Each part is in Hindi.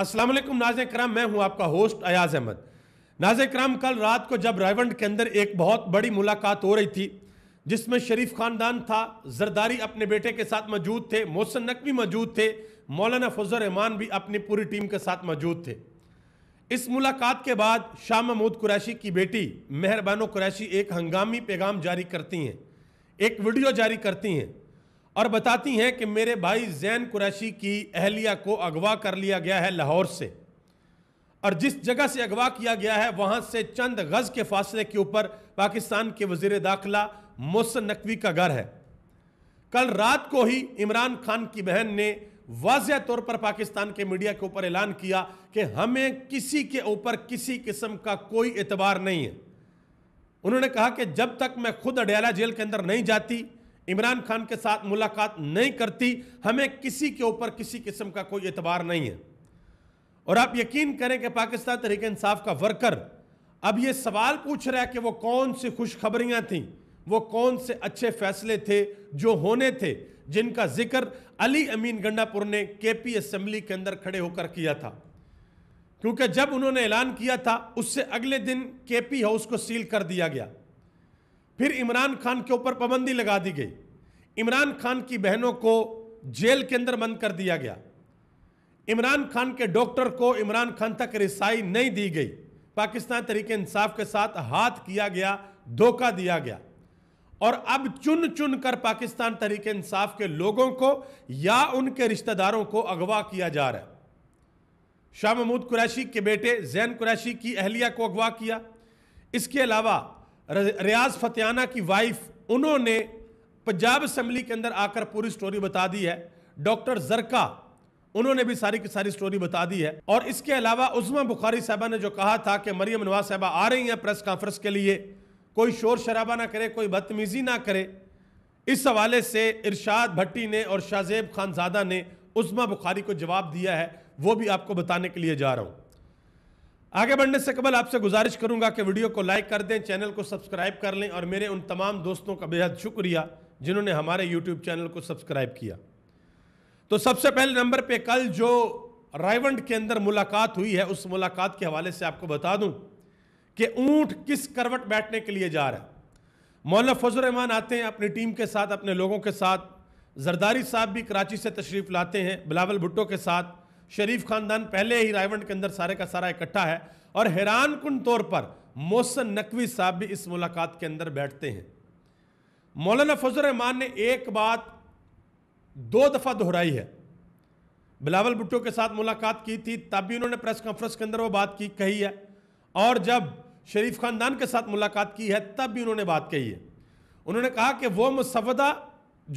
असलम नाज कराम मैं हूं आपका होस्ट अयाज अहमद नाज कराम कल रात को जब रायवंड के अंदर एक बहुत बड़ी मुलाकात हो रही थी जिसमें शरीफ खानदान था जरदारी अपने बेटे के साथ मौजूद थे मोहसन नकवी मौजूद थे मौलाना फजल रहमान भी अपनी पूरी टीम के साथ मौजूद थे इस मुलाकात के बाद शाह महमूद कुरैशी की बेटी मेहरबानो कुरैशी एक हंगामी पैगाम जारी करती हैं एक वीडियो जारी करती हैं और बताती हैं कि मेरे भाई जैन कुरैशी की अहलिया को अगवा कर लिया गया है लाहौर से और जिस जगह से अगवा किया गया है वहाँ से चंद गज़ के फासले के ऊपर पाकिस्तान के वजीर दाखिला मोहसन नकवी का घर है कल रात को ही इमरान खान की बहन ने वाजह तौर पर पाकिस्तान के मीडिया के ऊपर ऐलान किया कि हमें किसी के ऊपर किसी किस्म का कोई एतबार नहीं है उन्होंने कहा कि जब तक मैं खुद अडयाला जेल के अंदर नहीं जाती इमरान खान के साथ मुलाकात नहीं करती हमें किसी के ऊपर किसी किस्म का कोई एतबार नहीं है और आप यकीन करें कि पाकिस्तान तरीके इंसाफ का वर्कर अब ये सवाल पूछ रहा है कि वो कौन सी खुशखबरियां थीं वो कौन से अच्छे फैसले थे जो होने थे जिनका जिक्र अली अमीन गंडापुर ने के पी असम्बली के अंदर खड़े होकर किया था क्योंकि जब उन्होंने ऐलान किया था उससे अगले दिन के पी हाउस को सील कर दिया गया फिर इमरान खान के ऊपर पाबंदी लगा दी गई इमरान खान की बहनों को जेल के अंदर बंद कर दिया गया इमरान खान के डॉक्टर को इमरान खान तक रिसाई नहीं दी गई पाकिस्तान तरीके इंसाफ के साथ हाथ किया गया धोखा दिया गया और अब चुन चुन कर पाकिस्तान तरीके इंसाफ के लोगों को या उनके रिश्तेदारों को अगवा किया जा रहा है शाह महमूद कुरैशी के बेटे जैन कुरैशी की अहलिया को अगवा किया इसके अलावा रियाज फतियाना की वाइफ उन्होंने पंजाब असम्बली के अंदर आकर पूरी स्टोरी बता दी है डॉक्टर जरका उन्होंने भी सारी की सारी स्टोरी बता दी है और इसके अलावा उजमा बुखारी साहबा ने जो कहा था कि मरियम नवाज साहबा आ रही हैं प्रेस कॉन्फ्रेंस के लिए कोई शोर शराबा ना करे कोई बदतमीज़ी ना करे इस हवाले से इरशाद भट्टी ने और शाहजेब खानजादा ने उजमा बुखारी को जवाब दिया है वो भी आपको बताने के लिए जा रहा हूँ आगे बढ़ने से कबल आपसे गुजारिश करूंगा कि वीडियो को लाइक कर दें चैनल को सब्सक्राइब कर लें और मेरे उन तमाम दोस्तों का बेहद शुक्रिया जिन्होंने हमारे यूट्यूब चैनल को सब्सक्राइब किया तो सबसे पहले नंबर पे कल जो रायवंड के अंदर मुलाकात हुई है उस मुलाकात के हवाले से आपको बता दूं कि ऊंट किस करवट बैठने के लिए जा रहा है मौलाना फजल रहमान आते हैं अपनी टीम के साथ अपने लोगों के साथ जरदारी साहब भी कराची से तशरीफ़ लाते हैं बिलावल भुट्टो के साथ शरीफ खानदान पहले ही रायवंड के अंदर सारे का सारा इकट्ठा है और हैरान कन तौर पर मोहसन नकवी साहब भी इस मुलाकात के अंदर बैठते हैं मौलाना फजल रहमान ने एक बात दो दफ़ा दोहराई है बिलावल भुट्टो के साथ मुलाकात की थी तब भी उन्होंने प्रेस कॉन्फ्रेंस के अंदर वो बात की कही है और जब शरीफ खानदान के साथ मुलाकात की है तब भी उन्होंने बात कही है उन्होंने कहा कि वो मुसवदा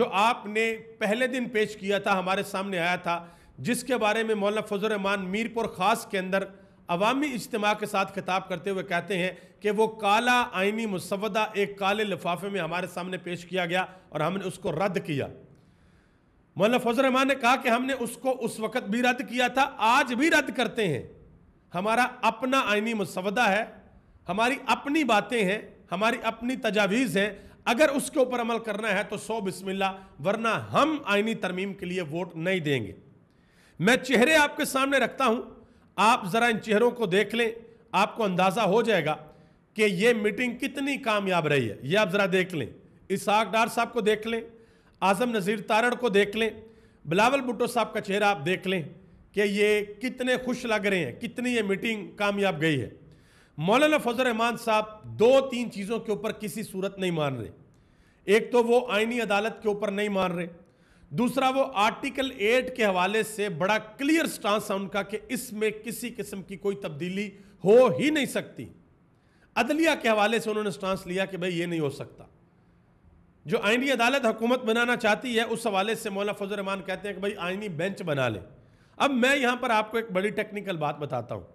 जो आपने पहले दिन पेश किया था हमारे सामने आया था जिसके बारे में मौलाना फजल रहमान मीरपुर ख़ास के अंदर अवामी इज्तम के साथ खिताब करते हुए कहते हैं कि वो काला आइनी मुसवदा एक काले लिफाफे में हमारे सामने पेश किया गया और हमने उसको रद्द किया मौलाना फजल रहमान ने कहा कि हमने उसको उस वक़्त भी रद्द किया था आज भी रद्द करते हैं हमारा अपना आइनी मुसवदा है हमारी अपनी बातें हैं हमारी अपनी तजावीज़ हैं अगर उसके ऊपर अमल करना है तो सौ बिस्मिल्ला वरना हम आइनी तरमीम के लिए वोट नहीं देंगे मैं चेहरे आपके सामने रखता हूं आप ज़रा इन चेहरों को देख लें आपको अंदाज़ा हो जाएगा कि ये मीटिंग कितनी कामयाब रही है ये आप ज़रा देख लें इसहाक डार साहब को देख लें आज़म नज़ीर तारड़ को देख लें बिलावल भुट्टो साहब का चेहरा आप देख लें कि ये कितने खुश लग रहे हैं कितनी ये मीटिंग कामयाब गई है मौलाना फजल रहमान साहब दो तीन चीज़ों के ऊपर किसी सूरत नहीं मान रहे एक तो वो आइनी अदालत के ऊपर नहीं मान रहे दूसरा वो आर्टिकल एट के हवाले से बड़ा क्लियर स्टांस है उनका कि इसमें किसी किस्म की कोई तब्दीली हो ही नहीं सकती अदलिया के हवाले से उन्होंने स्टांस लिया कि भाई ये नहीं हो सकता जो आइनी अदालत हुकूमत बनाना चाहती है उस हवाले से मौला रहमान कहते हैं कि भाई आइनी बेंच बना लें अब मैं यहां पर आपको एक बड़ी टेक्निकल बात बताता हूँ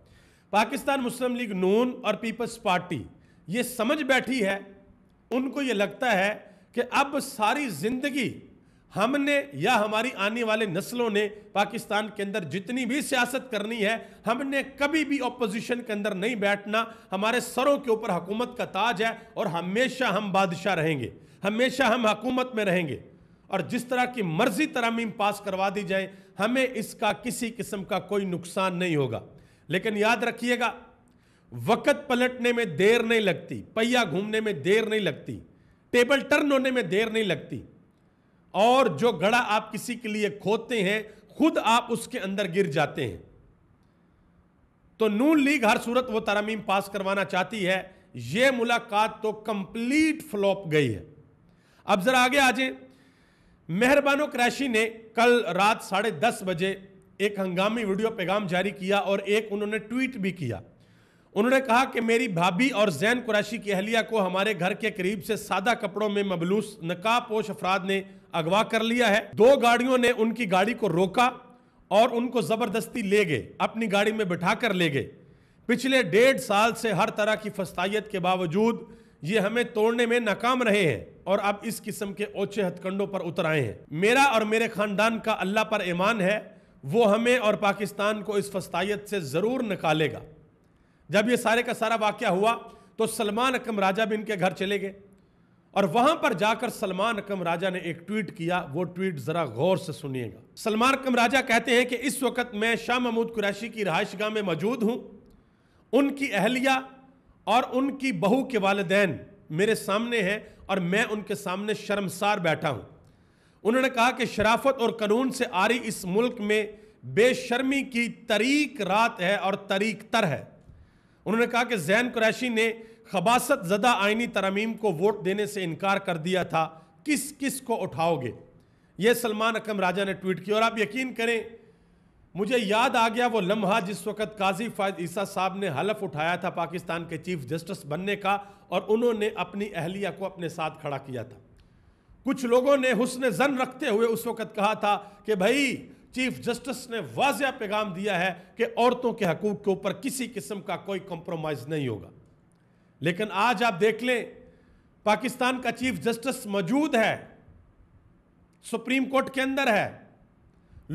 पाकिस्तान मुस्लिम लीग नून और पीपल्स पार्टी ये समझ बैठी है उनको ये लगता है कि अब सारी ज़िंदगी हमने या हमारी आने वाले नस्लों ने पाकिस्तान के अंदर जितनी भी सियासत करनी है हमने कभी भी अपोजिशन के अंदर नहीं बैठना हमारे सरों के ऊपर हुकूमत का ताज है और हमेशा हम बादशाह रहेंगे हमेशा हम हकूमत में रहेंगे और जिस तरह की मर्जी तरामीम पास करवा दी जाए हमें इसका किसी किस्म का कोई नुकसान नहीं होगा लेकिन याद रखिएगा वक़्त पलटने में देर नहीं लगती पहिया घूमने में देर नहीं लगती टेबल टर्न होने में देर नहीं लगती और जो गड़ा आप किसी के लिए खोदते हैं खुद आप उसके अंदर गिर जाते हैं तो नून लीग हर सूरत वो तरमीम पास करवाना चाहती है ये मुलाकात तो कंप्लीट फ्लॉप गई है अब जरा आगे आ जाए मेहरबानो क्रैशी ने कल रात साढ़े दस बजे एक हंगामी वीडियो पैगाम जारी किया और एक उन्होंने ट्वीट भी किया उन्होंने कहा कि मेरी भाभी और जैन कुरैशी की अहलिया को हमारे घर के करीब से सादा कपड़ों में मबलूस नकाबपोश अफराद ने अगवा कर लिया है दो गाड़ियों ने उनकी गाड़ी को रोका और उनको जबरदस्ती ले गए अपनी गाड़ी में बिठा कर ले गए पिछले डेढ़ साल से हर तरह की फस्तायत के बावजूद ये हमें तोड़ने में नाकाम रहे हैं और अब इस किस्म के ओछे हथकंडों पर उतर आए हैं मेरा और मेरे खानदान का अल्लाह पर ईमान है वो हमें और पाकिस्तान को इस फस्तायत से ज़रूर निकालेगा जब ये सारे का सारा वाक्य हुआ तो सलमान अकम राजा भी इनके घर चले गए और वहां पर जाकर सलमान अकम राजा ने एक ट्वीट किया वो ट्वीट जरा गौर से सुनिएगा सलमान अकम राजा कहते हैं कि इस वक्त मैं शाह महमूद कुरैशी की गाह में मौजूद हूं उनकी अहलिया और उनकी बहू के वालदेन मेरे सामने हैं और मैं उनके सामने शर्मसार बैठा हूं उन्होंने कहा कि शराफत और कानून से आ रही इस मुल्क में बेशर्मी की तरीक रात है और तरीक तर है उन्होंने कहा कि जैन कुरैशी ने खबासत ज़दा आइनी तरमीम को वोट देने से इनकार कर दिया था किस किस को उठाओगे ये सलमान अकम राजा ने ट्वीट किया और आप यकीन करें मुझे याद आ गया वो लम्हा जिस वक्त काजी फायद ईसा साहब ने हलफ उठाया था पाकिस्तान के चीफ जस्टिस बनने का और उन्होंने अपनी अहलिया को अपने साथ खड़ा किया था कुछ लोगों ने हुसन जन रखते हुए उस वक़्त कहा था कि भाई चीफ जस्टिस ने वाजिया पैगाम दिया है कि औरतों के हकूक़ के ऊपर किसी किस्म का कोई कॉम्प्रोमाइज़ नहीं होगा लेकिन आज आप देख लें पाकिस्तान का चीफ जस्टिस मौजूद है सुप्रीम कोर्ट के अंदर है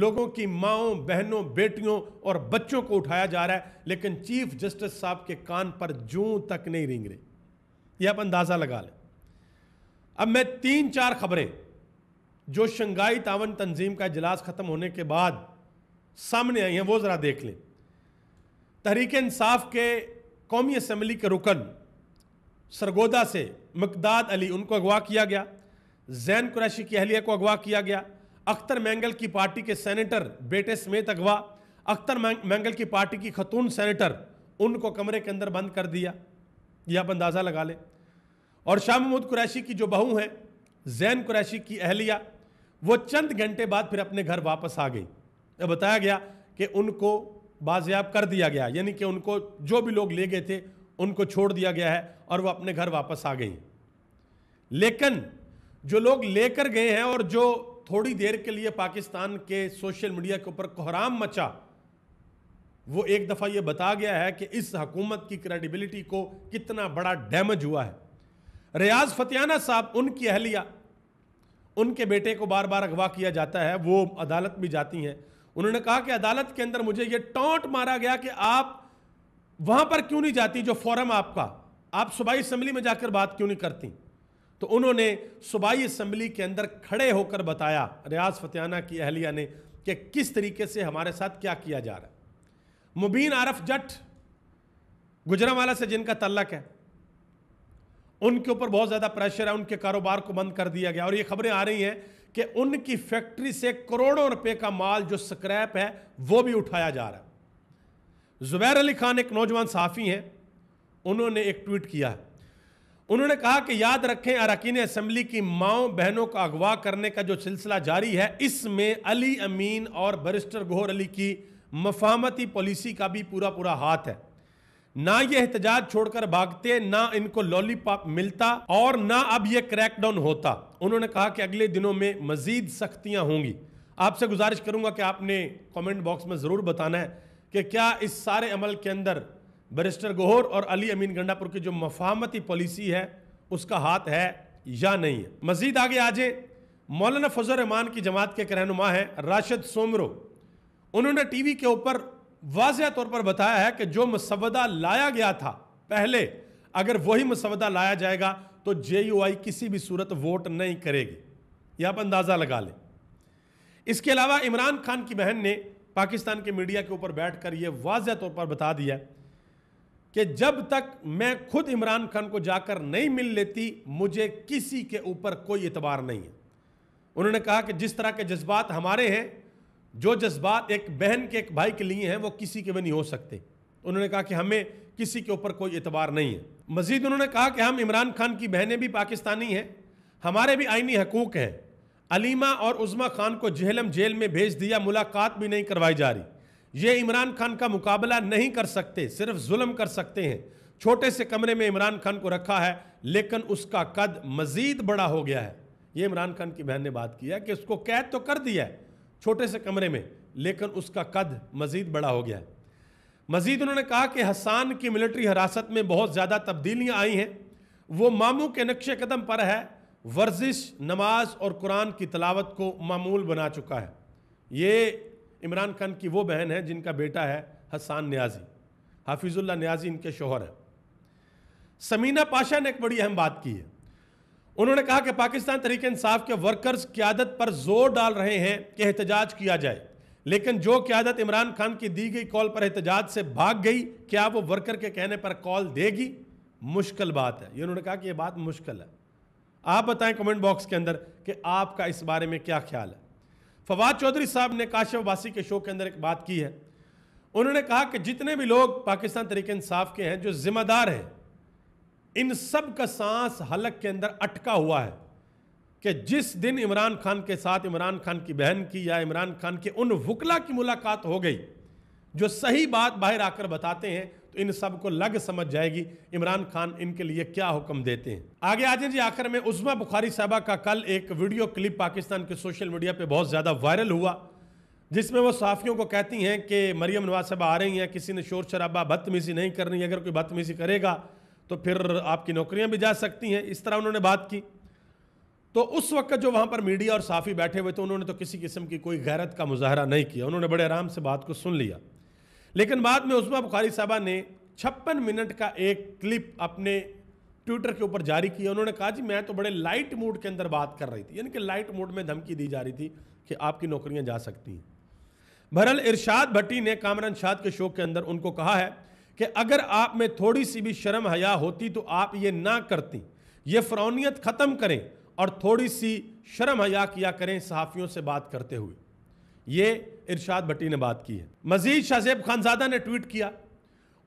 लोगों की माओ बहनों बेटियों और बच्चों को उठाया जा रहा है लेकिन चीफ जस्टिस साहब के कान पर जू तक नहीं रिंग रहे यह आप अंदाज़ा लगा लें अब मैं तीन चार खबरें जो शंघाई तावन तंजीम का इजलास ख़त्म होने के बाद सामने आई हैं वो ज़रा देख लें तहरीक इंसाफ के कौमी असम्बली के रुकन सरगोदा से मकदाद अली उनको अगवा किया गया जैन कुरैशी की अहलिया को अगवा किया गया अख्तर मैंगल की पार्टी के सेनेटर बेटे समेत अगवा अख्तर मैंगल की पार्टी की खतून सेनेटर उनको कमरे के अंदर बंद कर दिया यह आप अंदाज़ा लगा लें और शाह महमूद कुरैशी की जो बहू हैं जैन कुरैशी की अहलिया वो चंद घंटे बाद फिर अपने घर वापस आ गई तो बताया गया कि उनको बाजियाब कर दिया गया यानी कि उनको जो भी लोग ले गए थे उनको छोड़ दिया गया है और वो अपने घर वापस आ गई लेकिन जो लोग लेकर गए हैं और जो थोड़ी देर के लिए पाकिस्तान के सोशल मीडिया के ऊपर कोहराम मचा वो एक दफ़ा ये बता गया है कि इस हकूमत की क्रेडिबिलिटी को कितना बड़ा डैमेज हुआ है रियाज फतियाना साहब उनकी अहलिया उनके बेटे को बार बार अगवा किया जाता है वो अदालत भी जाती हैं उन्होंने कहा कि अदालत के अंदर मुझे ये टोंट मारा गया कि आप वहां पर क्यों नहीं जाती जो फोरम आपका आप सूबाई असम्बली में जाकर बात क्यों नहीं करती तो उन्होंने सूबाई असम्बली के अंदर खड़े होकर बताया रियाज फतेहाना की अहलिया ने कि किस तरीके से हमारे साथ क्या किया जा रहा है मुबीन आरफ जट गुजरावाला से जिनका तल्लक है उनके ऊपर बहुत ज़्यादा प्रेशर है उनके कारोबार को बंद कर दिया गया और ये खबरें आ रही हैं कि उनकी फैक्ट्री से करोड़ों रुपए का माल जो स्क्रैप है वो भी उठाया जा रहा है ज़ुबैर अली खान एक नौजवान साफ़ी हैं उन्होंने एक ट्वीट किया उन्होंने कहा कि याद रखें अरकान असम्बली की माओ बहनों का अगवा करने का जो सिलसिला जारी है इसमें अली अमीन और बरिस्टर गोहर अली की मफामती पॉलिसी का भी पूरा पूरा हाथ है ना ये एहतजाज छोड़कर भागते ना इनको लॉलीपॉप मिलता और ना अब ये क्रैकडाउन होता उन्होंने कहा कि अगले दिनों में मज़ीद सख्तियाँ होंगी आपसे गुजारिश करूँगा कि आपने कॉमेंट बॉक्स में ज़रूर बताना है कि क्या इस सारे अमल के अंदर बैरिस्टर गोहर और अली अमीन गंडापुर की जो मफामती पॉलिसी है उसका हाथ है या नहीं है मजीद आगे आज मौलाना फजल रहमान की जमात के एक रहनुमा हैं राशिद सोमरो उन्होंने टीवी के ऊपर वाजह तौर पर बताया है कि जो मसवदा लाया गया था पहले अगर वही मसवदा लाया जाएगा तो जे किसी भी सूरत वोट नहीं करेगी यह आप अंदाज़ा लगा लें इसके अलावा इमरान खान की बहन ने पाकिस्तान के मीडिया के ऊपर बैठ कर ये वाजह तौर पर बता दिया कि जब तक मैं खुद इमरान खान को जाकर नहीं मिल लेती मुझे किसी के ऊपर कोई इतबार नहीं है उन्होंने कहा कि जिस तरह के जज्बात हमारे हैं जो जज्बात एक बहन के एक भाई के लिए हैं वो किसी के भी नहीं हो सकते उन्होंने कहा कि हमें किसी के ऊपर कोई इतबार नहीं है मजीद उन्होंने कहा कि हम इमरान खान की बहनें भी पाकिस्तानी हैं हमारे भी आइनी हकूक़ हैं अलीमा और उज़मा खान को जहलम जेल में भेज दिया मुलाकात भी नहीं करवाई जा रही ये इमरान खान का मुकाबला नहीं कर सकते सिर्फ जुल्म कर सकते हैं छोटे से कमरे में इमरान खान को रखा है लेकिन उसका कद मज़ीद बड़ा हो गया है ये इमरान खान की बहन ने बात किया कि उसको कैद तो कर दिया है छोटे से कमरे में लेकिन उसका कद मज़ीद बड़ा हो गया है मज़ीद उन्होंने कहा कि हसान की मिलिट्री हिरासत में बहुत ज़्यादा तब्दीलियाँ आई हैं वो मामू के नक्श कदम पर है वर्जिश नमाज और कुरान की तलावत को मामूल बना चुका है ये इमरान खान की वो बहन है जिनका बेटा है हसान न्याजी हाफिज़ुल्ला न्याजी इनके शोहर हैं समीना पाशा ने एक बड़ी अहम बात की है उन्होंने कहा कि पाकिस्तान तरीके इंसाफ के वर्कर्स क्यादत पर जोर डाल रहे हैं कि एहतजाज किया जाए लेकिन जो क्यादत इमरान खान की दी गई कॉल पर एहतजाज से भाग गई क्या वो वर्कर के कहने पर कॉल देगी मुश्किल बात है ये उन्होंने कहा कि ये बात मुश्किल है आप बताएं कमेंट बॉक्स के अंदर कि आपका इस बारे में क्या ख्याल है फवाद चौधरी साहब ने काशिफ वासी के शो के अंदर एक बात की है उन्होंने कहा कि जितने भी लोग पाकिस्तान तरीके इंसाफ के हैं जो जिम्मेदार हैं इन सब का सांस हलक के अंदर अटका हुआ है कि जिस दिन इमरान खान के साथ इमरान खान की बहन की या इमरान खान के उन वकला की मुलाकात हो गई जो सही बात बाहर आकर बताते हैं तो इन सब को लग समझ जाएगी इमरान खान इनके लिए क्या हुक्म देते हैं आगे आज जी आखिर में उजमा बुखारी साहबा का कल एक वीडियो क्लिप पाकिस्तान के सोशल मीडिया पर बहुत ज़्यादा वायरल हुआ जिसमें वो साफियों को कहती हैं कि मरियम नवाज साहब आ रही हैं किसी ने शोर शराबा बदतमीजी नहीं करनी अगर कोई बदतमीजी करेगा तो फिर आपकी नौकरियां भी जा सकती हैं इस तरह उन्होंने बात की तो उस वक्त जो वहाँ पर मीडिया और साफ़ी बैठे हुए थे उन्होंने तो किसी किस्म की कोई गैरत का मुजाहरा नहीं किया उन्होंने बड़े आराम से बात को सुन लिया लेकिन बाद में उस्मा बुखारी साहबा ने छप्पन मिनट का एक क्लिप अपने ट्विटर के ऊपर जारी किया उन्होंने कहा जी मैं तो बड़े लाइट मूड के अंदर बात कर रही थी यानी कि लाइट मूड में धमकी दी जा रही थी कि आपकी नौकरियां जा सकती हैं भरल इरशाद भट्टी ने कामरान शाद के शो के अंदर उनको कहा है कि अगर आप में थोड़ी सी भी शर्म हया होती तो आप ये ना करती ये फ्रौनीत ख़त्म करें और थोड़ी सी शर्म हया किया करें सहाफ़ियों से बात करते हुए ये इरशाद भट्टी ने बात की है मजीद शाहजेब खानजादा ने ट्वीट किया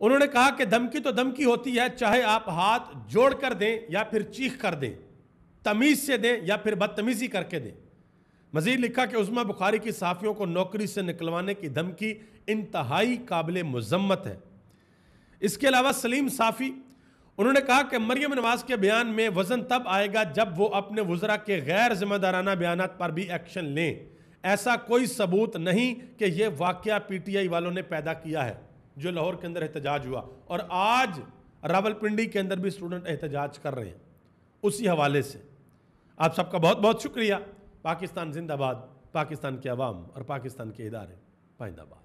उन्होंने कहा कि धमकी तो धमकी होती है चाहे आप हाथ जोड़ कर दें या फिर चीख कर दें तमीज़ से दें या फिर बदतमीज़ी करके दें मजीद लिखा कि उजमा बुखारी की साफ़ियों को नौकरी से निकलवाने की धमकी इंतहाई काबिल मजम्मत है इसके अलावा सलीम साफ़ी उन्होंने कहा कि मरियम नवाज के बयान में वजन तब आएगा जब वो अपने वजरा के गैर जिम्मेदाराना बयान पर भी एक्शन लें ऐसा कोई सबूत नहीं कि यह वाक्य पीटीआई वालों ने पैदा किया है जो लाहौर के अंदर एहतजाज हुआ और आज रावलपिंडी के अंदर भी स्टूडेंट एहतजाज कर रहे हैं उसी हवाले से आप सबका बहुत बहुत शुक्रिया पाकिस्तान जिंदाबाद पाकिस्तान के अवाम और पाकिस्तान के इदारे पाइंदाबाद